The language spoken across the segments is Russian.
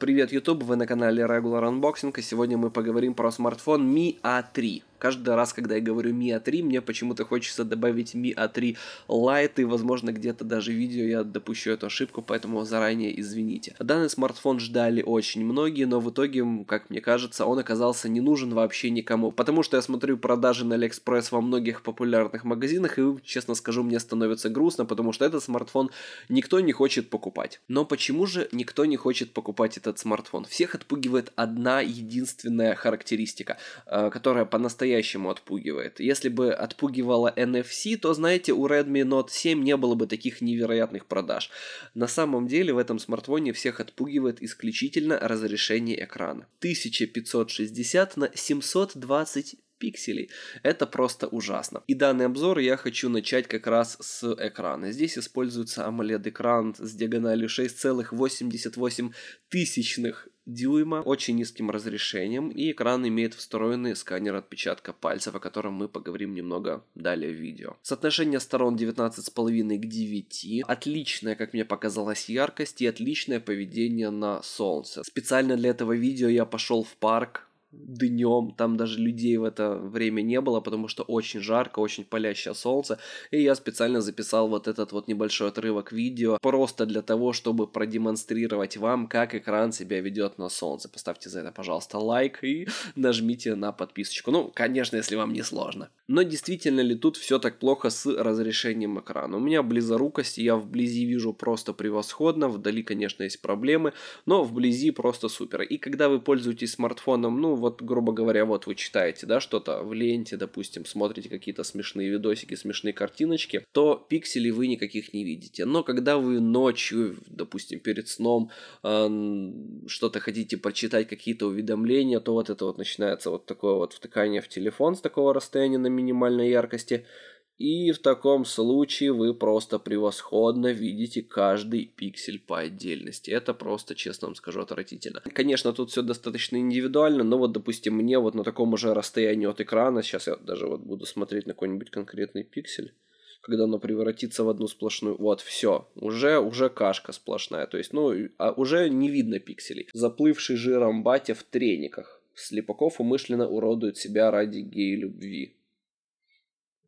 Привет, YouTube! Вы на канале Regular Unboxing, и сегодня мы поговорим про смартфон Mi A3. Каждый раз, когда я говорю Mi A3, а мне почему-то хочется добавить Mi A3 а Lite, и, возможно, где-то даже видео я допущу эту ошибку, поэтому заранее извините. Данный смартфон ждали очень многие, но в итоге, как мне кажется, он оказался не нужен вообще никому, потому что я смотрю продажи на Алиэкспресс во многих популярных магазинах, и, честно скажу, мне становится грустно, потому что этот смартфон никто не хочет покупать. Но почему же никто не хочет покупать этот смартфон? Всех отпугивает одна единственная характеристика, э, которая по-настоящему по-настоящему отпугивает. Если бы отпугивала NFC, то, знаете, у Redmi Note 7 не было бы таких невероятных продаж. На самом деле в этом смартфоне всех отпугивает исключительно разрешение экрана. 1560 на 720 пикселей. Это просто ужасно. И данный обзор я хочу начать как раз с экрана. Здесь используется AMOLED-экран с диагональю 6,88 тысячных дюйма, очень низким разрешением, и экран имеет встроенный сканер отпечатка пальцев, о котором мы поговорим немного далее в видео. Соотношение сторон 19,5 к 9, отличная, как мне показалось, яркость и отличное поведение на солнце. Специально для этого видео я пошел в парк, днем, там даже людей в это время не было, потому что очень жарко, очень палящее солнце, и я специально записал вот этот вот небольшой отрывок видео, просто для того, чтобы продемонстрировать вам, как экран себя ведет на солнце. Поставьте за это, пожалуйста, лайк и нажмите на подписочку. Ну, конечно, если вам не сложно. Но действительно ли тут все так плохо с разрешением экрана? У меня близорукость, и я вблизи вижу просто превосходно, вдали, конечно, есть проблемы, но вблизи просто супер. И когда вы пользуетесь смартфоном, ну, вот, грубо говоря, вот вы читаете, да, что-то в ленте, допустим, смотрите какие-то смешные видосики, смешные картиночки, то пикселей вы никаких не видите. Но когда вы ночью, допустим, перед сном э, что-то хотите прочитать, какие-то уведомления, то вот это вот начинается вот такое вот втыкание в телефон с такого расстояния на минимальной яркости, и в таком случае вы просто превосходно видите каждый пиксель по отдельности. Это просто, честно вам скажу, отвратительно. Конечно, тут все достаточно индивидуально, но вот, допустим, мне вот на таком уже расстоянии от экрана, сейчас я даже вот буду смотреть на какой-нибудь конкретный пиксель, когда оно превратится в одну сплошную. Вот, все. Уже, уже кашка сплошная. То есть, ну, а уже не видно пикселей. Заплывший жиром батя в трениках. Слепаков умышленно уродует себя ради гей-любви.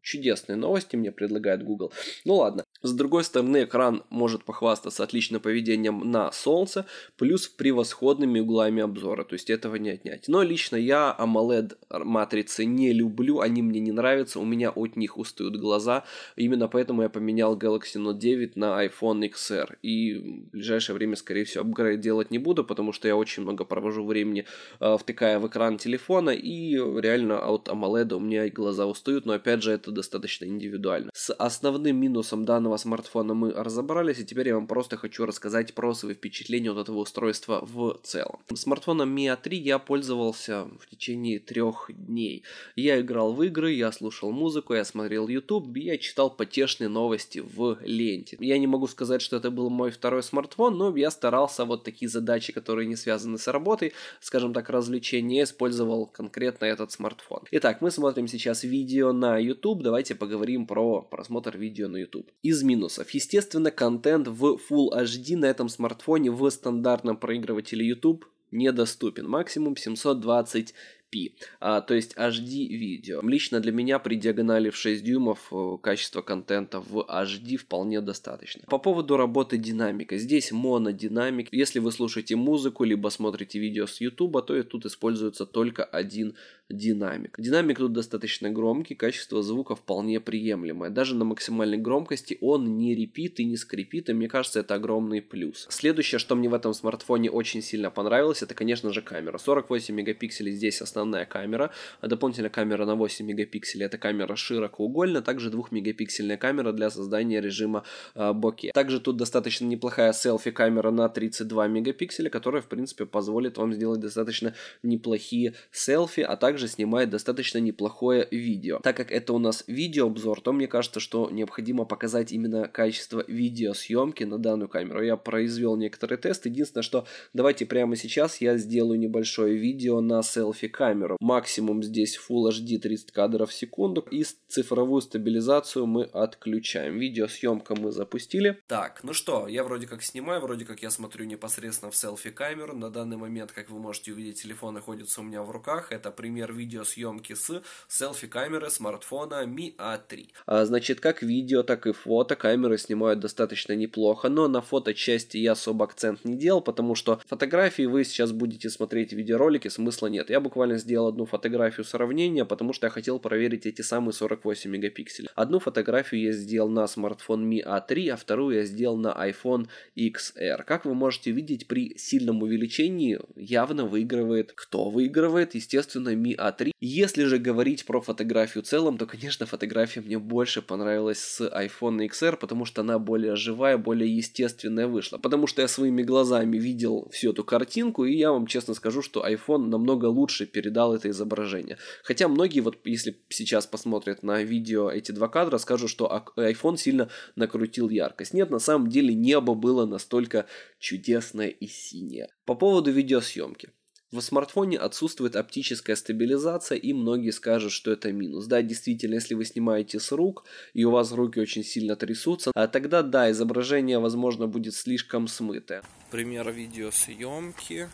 Чудесные новости мне предлагает Google. Ну ладно. С другой стороны, экран может похвастаться отличным поведением на солнце, плюс превосходными углами обзора, то есть этого не отнять. Но лично я AMOLED матрицы не люблю, они мне не нравятся, у меня от них устают глаза, именно поэтому я поменял Galaxy Note 9 на iPhone XR, и в ближайшее время, скорее всего, апгрейд делать не буду, потому что я очень много провожу времени, э, втыкая в экран телефона, и реально от AMOLED у меня глаза устают, но опять же, это достаточно индивидуально. С основным минусом данного мобильного смартфона мы разобрались, и теперь я вам просто хочу рассказать про свои впечатления от этого устройства в целом. Смартфоном Mi A3 я пользовался в течение трех дней. Я играл в игры, я слушал музыку, я смотрел YouTube, я читал потешные новости в ленте. Я не могу сказать, что это был мой второй смартфон, но я старался вот такие задачи, которые не связаны с работой, скажем так, развлечения, использовал конкретно этот смартфон. Итак, мы смотрим сейчас видео на YouTube, давайте поговорим про просмотр видео на YouTube. Из минусов. Естественно, контент в Full HD на этом смартфоне в стандартном проигрывателе YouTube недоступен. Максимум 720 1080p, а, то есть HD-видео. Лично для меня при диагонали в 6 дюймов э, качество контента в HD вполне достаточно. По поводу работы динамика. Здесь монодинамик. Если вы слушаете музыку, либо смотрите видео с YouTube, то и тут используется только один динамик. Динамик тут достаточно громкий, качество звука вполне приемлемое. Даже на максимальной громкости он не репит и не скрипит, и мне кажется, это огромный плюс. Следующее, что мне в этом смартфоне очень сильно понравилось, это, конечно же, камера. 48 мегапикселей здесь основная основная камера, а дополнительная камера на 8 мегапикселей, это камера широкоугольная, а также 2-мегапиксельная камера для создания режима э, боке. Также тут достаточно неплохая селфи-камера на 32 мегапикселя, которая, в принципе, позволит вам сделать достаточно неплохие селфи, а также снимает достаточно неплохое видео. Так как это у нас видеообзор, то мне кажется, что необходимо показать именно качество видеосъемки на данную камеру. Я произвел некоторый тест Единственное, что давайте прямо сейчас я сделаю небольшое видео на селфи-камеру камера. Максимум здесь Full HD 30 кадров в секунду. И цифровую стабилизацию мы отключаем. Видеосъемка мы запустили. Так, ну что, я вроде как снимаю, вроде как я смотрю непосредственно в селфи-камеру. На данный момент, как вы можете увидеть, телефон находится у меня в руках. Это пример видеосъемки с селфи-камеры смартфона Mi A3. А, значит, как видео, так и фото камеры снимают достаточно неплохо, но на фото части я особо акцент не делал, потому что фотографии вы сейчас будете смотреть видеоролики, смысла нет. Я буквально сделал одну фотографию сравнения, потому что я хотел проверить эти самые 48 мегапикселей. Одну фотографию я сделал на смартфон Mi A3, а вторую я сделал на iPhone XR. Как вы можете видеть, при сильном увеличении явно выигрывает. Кто выигрывает? Естественно, Mi A3. Если же говорить про фотографию в целом, то, конечно, фотография мне больше понравилась с iPhone XR, потому что она более живая, более естественная вышла. Потому что я своими глазами видел всю эту картинку, и я вам честно скажу, что iPhone намного лучше перед видал это изображение. Хотя многие, вот если сейчас посмотрят на видео эти два кадра, скажут, что iPhone сильно накрутил яркость. Нет, на самом деле небо было настолько чудесное и синее. По поводу видеосъемки. В смартфоне отсутствует оптическая стабилизация, и многие скажут, что это минус. Да, действительно, если вы снимаете с рук, и у вас руки очень сильно трясутся, а тогда, да, изображение, возможно, будет слишком смытое. Пример видеосъемки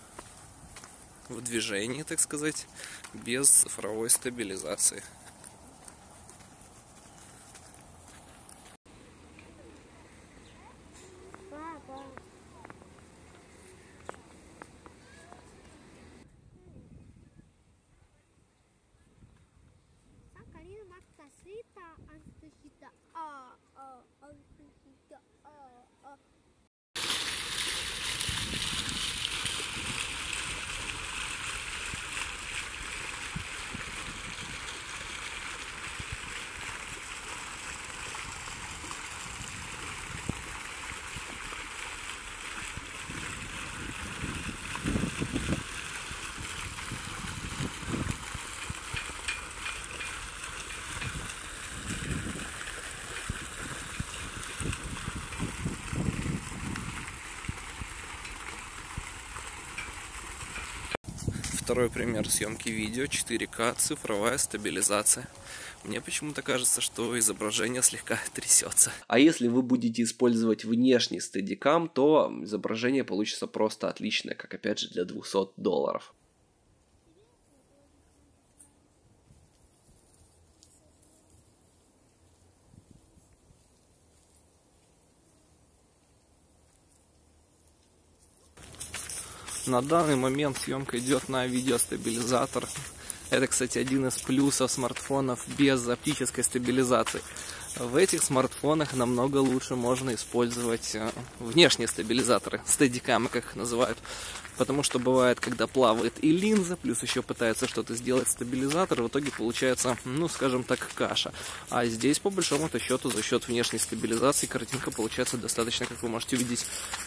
в движении, так сказать, без цифровой стабилизации. Второй пример съемки видео 4К, цифровая стабилизация. Мне почему-то кажется, что изображение слегка трясется. А если вы будете использовать внешний стедикам, то изображение получится просто отличное, как опять же для 200 долларов. На данный момент съемка идет на видеостабилизатор. Это, кстати, один из плюсов смартфонов без оптической стабилизации. В этих смартфонах намного лучше можно использовать э, внешние стабилизаторы, стедикамы, как их называют. Потому что бывает, когда плавает и линза, плюс еще пытается что-то сделать стабилизатор, в итоге получается, ну, скажем так, каша. А здесь, по большому-то счету, за счет внешней стабилизации картинка получается достаточно, как вы можете видеть,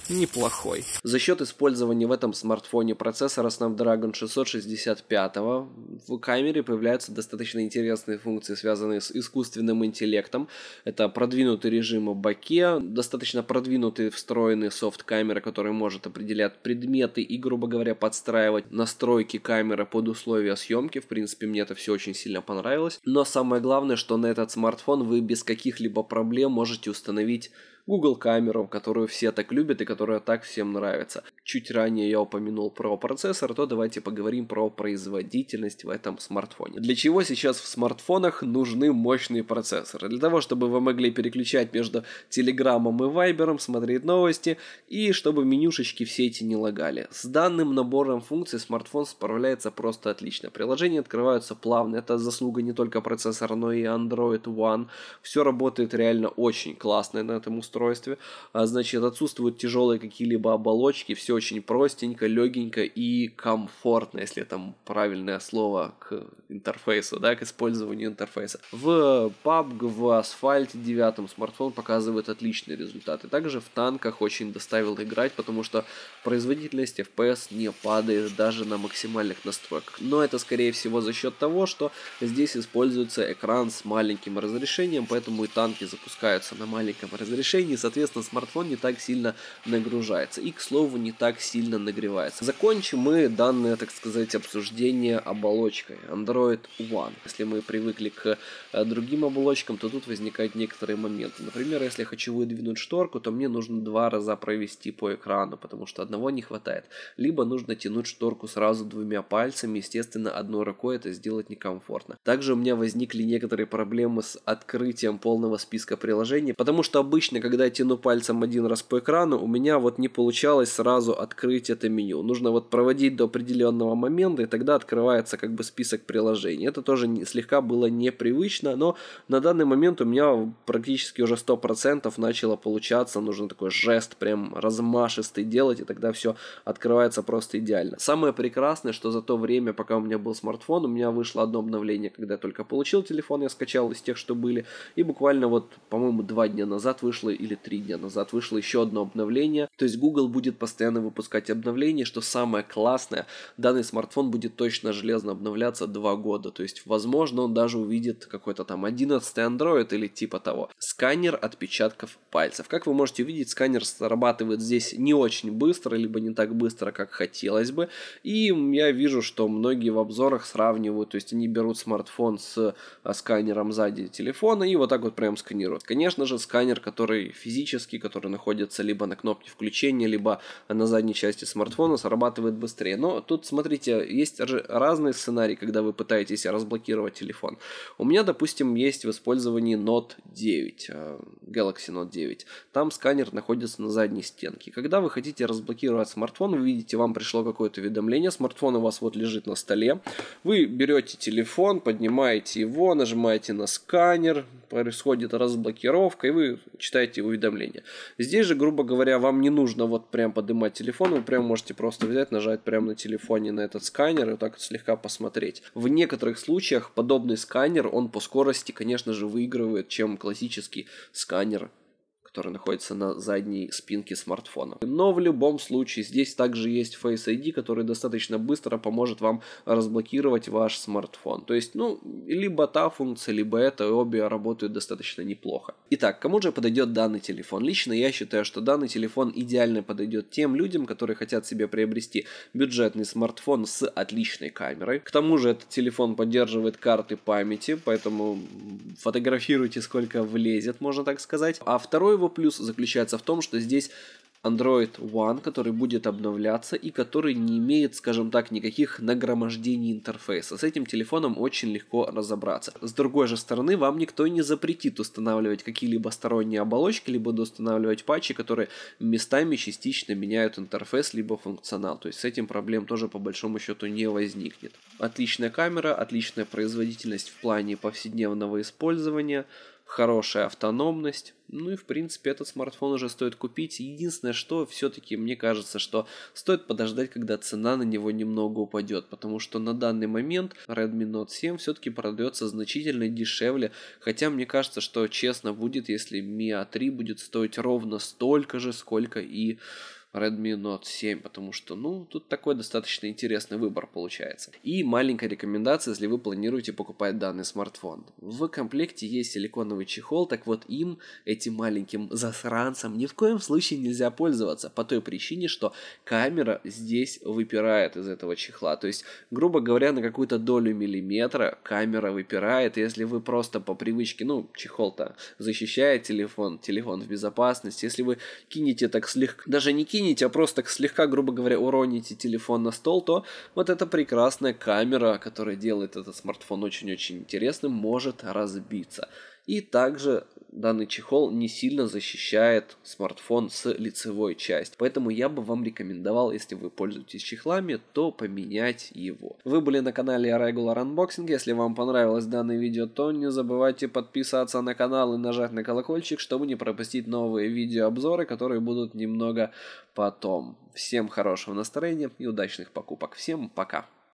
неплохой. За счет использования в этом смартфоне процессора Snapdragon 665 в камере появляются достаточно интересные функции, связанные с искусственным интеллектом. Это продвинутый режим Баке, достаточно продвинутый встроенный софт-камера, который может определять предметы и грубо говоря, подстраивать настройки камеры под условия съемки. В принципе, мне это все очень сильно понравилось. Но самое главное, что на этот смартфон вы без каких-либо проблем можете установить Google камеру, которую все так любят и которая так всем нравится. Чуть ранее я упомянул про процессор, то давайте поговорим про производительность в этом смартфоне. Для чего сейчас в смартфонах нужны мощные процессоры? Для того, чтобы вы могли переключать между Телеграмом и Вайбером, смотреть новости и чтобы менюшечки все эти не лагали. С данным набором функций смартфон справляется просто отлично. Приложения открываются плавно, это заслуга не только процессора, но и Android One. Все работает реально очень классно на этом устройстве устройстве. А, значит, отсутствуют тяжелые какие-либо оболочки, все очень простенько, легенько и комфортно, если это правильное слово к интерфейсу, да, к использованию интерфейса. В PUBG, в асфальте девятом смартфон показывает отличные результаты. Также в танках очень доставил играть, потому что производительность FPS не падает даже на максимальных настройках. Но это скорее всего за счет того, что здесь используется экран с маленьким разрешением, поэтому и танки запускаются на маленьком разрешении приложений, соответственно, смартфон не так сильно нагружается и, к слову, не так сильно нагревается. Закончим мы данное, так сказать, обсуждение оболочкой Android One. Если мы привыкли к э, другим оболочкам, то тут возникают некоторые моменты. Например, если я хочу выдвинуть шторку, то мне нужно два раза провести по экрану, потому что одного не хватает. Либо нужно тянуть шторку сразу двумя пальцами, естественно, одной рукой это сделать некомфортно. Также у меня возникли некоторые проблемы с открытием полного списка приложений, потому что обычно, когда когда я тяну пальцем один раз по экрану, у меня вот не получалось сразу открыть это меню. Нужно вот проводить до определенного момента, и тогда открывается как бы список приложений. Это тоже не, слегка было непривычно, но на данный момент у меня практически уже 100% начало получаться. Нужно такой жест прям размашистый делать, и тогда все открывается просто идеально. Самое прекрасное, что за то время, пока у меня был смартфон, у меня вышло одно обновление, когда я только получил телефон, я скачал из тех, что были, и буквально вот, по-моему, два дня назад вышло или три дня назад вышло еще одно обновление. То есть Google будет постоянно выпускать обновления, что самое классное. Данный смартфон будет точно железно обновляться два года. То есть, возможно, он даже увидит какой-то там 11 Android или типа того. Сканер отпечатков пальцев. Как вы можете видеть, сканер срабатывает здесь не очень быстро, либо не так быстро, как хотелось бы. И я вижу, что многие в обзорах сравнивают, то есть они берут смартфон с э, сканером сзади телефона и вот так вот прям сканируют. Конечно же, сканер, который которые физически, которые находятся либо на кнопке включения, либо на задней части смартфона, срабатывает быстрее. Но тут, смотрите, есть разные сценарии, когда вы пытаетесь разблокировать телефон. У меня, допустим, есть в использовании Note 9, э, Galaxy Note 9. Там сканер находится на задней стенке. Когда вы хотите разблокировать смартфон, вы видите, вам пришло какое-то уведомление, смартфон у вас вот лежит на столе, вы берете телефон, поднимаете его, нажимаете на сканер, происходит разблокировка, и вы читаете уведомления. Здесь же, грубо говоря, вам не нужно вот прям поднимать телефон, вы прям можете просто взять, нажать прямо на телефоне на этот сканер и вот так вот слегка посмотреть. В некоторых случаях подобный сканер, он по скорости, конечно же, выигрывает, чем классический сканер который находится на задней спинке смартфона. Но в любом случае здесь также есть Face ID, который достаточно быстро поможет вам разблокировать ваш смартфон. То есть, ну, либо та функция, либо это, обе работают достаточно неплохо. Итак, кому же подойдет данный телефон? Лично я считаю, что данный телефон идеально подойдет тем людям, которые хотят себе приобрести бюджетный смартфон с отличной камерой. К тому же этот телефон поддерживает карты памяти, поэтому фотографируйте сколько влезет, можно так сказать. А второй его плюс заключается в том, что здесь Android One, который будет обновляться и который не имеет, скажем так, никаких нагромождений интерфейса. С этим телефоном очень легко разобраться. С другой же стороны, вам никто не запретит устанавливать какие-либо сторонние оболочки, либо устанавливать патчи, которые местами частично меняют интерфейс, либо функционал. То есть с этим проблем тоже по большому счету не возникнет. Отличная камера, отличная производительность в плане повседневного использования – хорошая автономность. Ну и, в принципе, этот смартфон уже стоит купить. Единственное, что все-таки мне кажется, что стоит подождать, когда цена на него немного упадет, потому что на данный момент Redmi Note 7 все-таки продается значительно дешевле, хотя мне кажется, что честно будет, если Mi A3 будет стоить ровно столько же, сколько и Redmi Note 7, потому что, ну, тут такой достаточно интересный выбор получается. И маленькая рекомендация, если вы планируете покупать данный смартфон. В комплекте есть силиконовый чехол, так вот им, этим маленьким засранцам, ни в коем случае нельзя пользоваться, по той причине, что камера здесь выпирает из этого чехла. То есть, грубо говоря, на какую-то долю миллиметра камера выпирает, если вы просто по привычке, ну, чехол-то защищает телефон, телефон в безопасности, если вы кинете так слегка, даже не кинете, кинете, а просто слегка, грубо говоря, уроните телефон на стол, то вот эта прекрасная камера, которая делает этот смартфон очень-очень интересным, может разбиться. И также данный чехол не сильно защищает смартфон с лицевой части. Поэтому я бы вам рекомендовал, если вы пользуетесь чехлами, то поменять его. Вы были на канале Regular Unboxing. Если вам понравилось данное видео, то не забывайте подписаться на канал и нажать на колокольчик, чтобы не пропустить новые видеообзоры, которые будут немного потом. Всем хорошего настроения и удачных покупок. Всем пока!